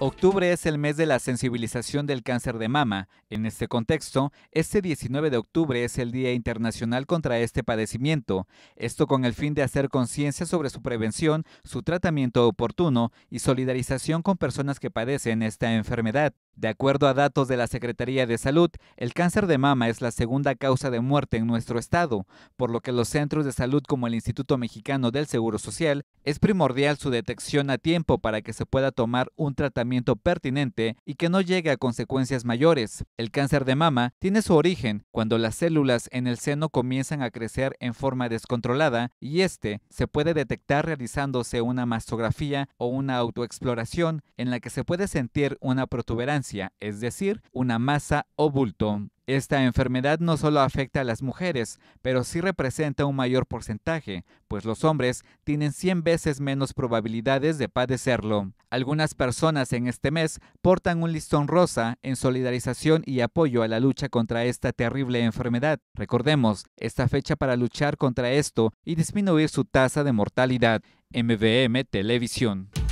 Octubre es el mes de la sensibilización del cáncer de mama. En este contexto, este 19 de octubre es el Día Internacional contra este padecimiento, esto con el fin de hacer conciencia sobre su prevención, su tratamiento oportuno y solidarización con personas que padecen esta enfermedad. De acuerdo a datos de la Secretaría de Salud, el cáncer de mama es la segunda causa de muerte en nuestro estado, por lo que los centros de salud como el Instituto Mexicano del Seguro Social es primordial su detección a tiempo para que se pueda tomar un tratamiento pertinente y que no llegue a consecuencias mayores. El cáncer de mama tiene su origen cuando las células en el seno comienzan a crecer en forma descontrolada y este se puede detectar realizándose una mastografía o una autoexploración en la que se puede sentir una protuberancia, es decir, una masa o bulto. Esta enfermedad no solo afecta a las mujeres, pero sí representa un mayor porcentaje, pues los hombres tienen 100 veces menos probabilidades de padecerlo. Algunas personas en este mes portan un listón rosa en solidarización y apoyo a la lucha contra esta terrible enfermedad. Recordemos, esta fecha para luchar contra esto y disminuir su tasa de mortalidad. MVM Televisión.